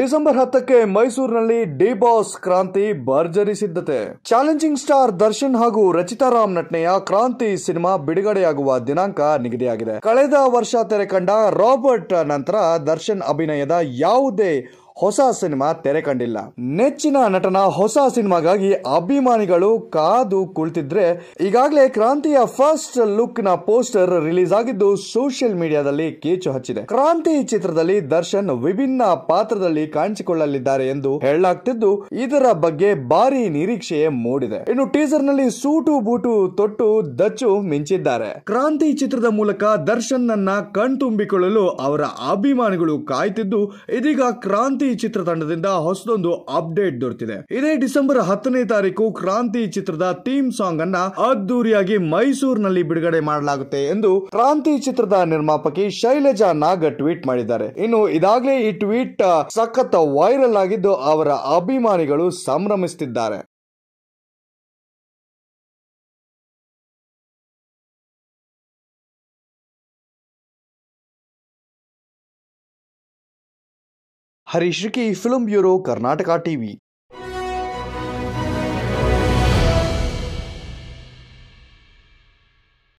December ಹತ್ತಕ್ಕೆ ಮೈಸೂರಿನಲ್ಲಿ D boss ಕ್ರಾಂತಿ ಭರ್ಜರಿ ಸಿದ್ಧತೆ ಚಾಲೆಂಜಿಂಗ್ ಸ್ಟಾರ್ ದರ್ಶನ್ ಹಾಗೂ ರಚಿತಾ ರಾಮ್ ನಟನೆಯ ಕ್ರಾಂತಿ ಸಿನಿಮಾ ಬಿಡುಗಡೆಯಾಗುವ ದಿನಾಂಕ ನಿಗದಿಯಾಗಿದೆ ಕಳೆದ ವರ್ಷ ತೆರೆ ಕಂಡ ರಾಬರ್ಟ್ ನಂತರ ದರ್ಶನ್ ಅಭಿನಯದ ಯಾವುದೇ ಹೊಸ ಸಿನಿಮಾ ತೆರೆ ಕಂಡಿಲ್ಲ ನೆಚ್ಚಿನ ನಟನ ಹೊಸ ಸಿನಿಮಾಗಾಗಿ ಅಭಿಮಾನಿಗಳು ಕಾದು ಕುಳಿತಿದ್ರೆ ಈಗಾಗಲೇ ಕ್ರಾಂತಿಯ ಫಸ್ಟ್ ಲುಕ್ ನ ಪೋಸ್ಟರ್ ರಿಲೀಸ್ ಆಗಿದ್ದು ಸೋಷಿಯಲ್ ಮೀಡಿಯಾದಲ್ಲಿ ಕೀಚು ಹಚ್ಚಿದೆ ಕ್ರಾಂತಿ ಚಿತ್ರದಲ್ಲಿ ದರ್ಶನ್ ವಿಭಿನ್ನ ಪಾತ್ರದಲ್ಲಿ ಕಾಣಿಸಿಕೊಳ್ಳಲಿದ್ದಾರೆ ಎಂದು ಹೇಳಲಾಗ್ತಿದ್ದು ಇದರ ಬಗ್ಗೆ ಭಾರಿ ನಿರೀಕ್ಷೆ ಮೂಡಿದೆ ಇನ್ನು ಟೀಸರ್ ನಲ್ಲಿ ಸೂಟು ಬೂಟು ತೊಟ್ಟು ದಚ್ಚು ಮಿಂಚಿದ್ದಾರೆ ಕ್ರಾಂತಿ ಚಿತ್ರದ ಮೂಲಕ ದರ್ಶನ್ ನನ್ನ ಕಣ್ತುಂಬಿಕೊಳ್ಳಲು ಅವರ ಅಭಿಮಾನಿಗಳು ಕಾಯ್ತಿದ್ದು ಇದೀಗ ಕ್ರಾಂತಿ ಚಿತ್ರ ಚಿತ್ರತಂಡದಿಂದ ಹೊಸದೊಂದು ಅಪ್ಡೇಟ್ ದೊರೆತಿದೆ ಇದೇ ಡಿಸೆಂಬರ್ ಹತ್ತನೇ ತಾರೀಕು ಕ್ರಾಂತಿ ಚಿತ್ರದ ಥೀಮ್ ಸಾಂಗ್ ಅನ್ನ ಅದ್ದೂರಿಯಾಗಿ ಮೈಸೂರಿನಲ್ಲಿ ಬಿಡುಗಡೆ ಮಾಡಲಾಗುತ್ತೆ ಎಂದು ಕ್ರಾಂತಿ ಚಿತ್ರದ ನಿರ್ಮಾಪಕಿ ಶೈಲಜಾ ನಾಗ ಟ್ವೀಟ್ ಮಾಡಿದ್ದಾರೆ ಇನ್ನು ಇದಾಗಲೇ ಈ ಟ್ವೀಟ್ ಸಖತ್ ವೈರಲ್ ಆಗಿದ್ದು ಅವರ ಅಭಿಮಾನಿಗಳು ಸಂಭ್ರಮಿಸುತ್ತಿದ್ದಾರೆ हरीश्री की फिल्म ब्यूरो कर्नाटका टीवी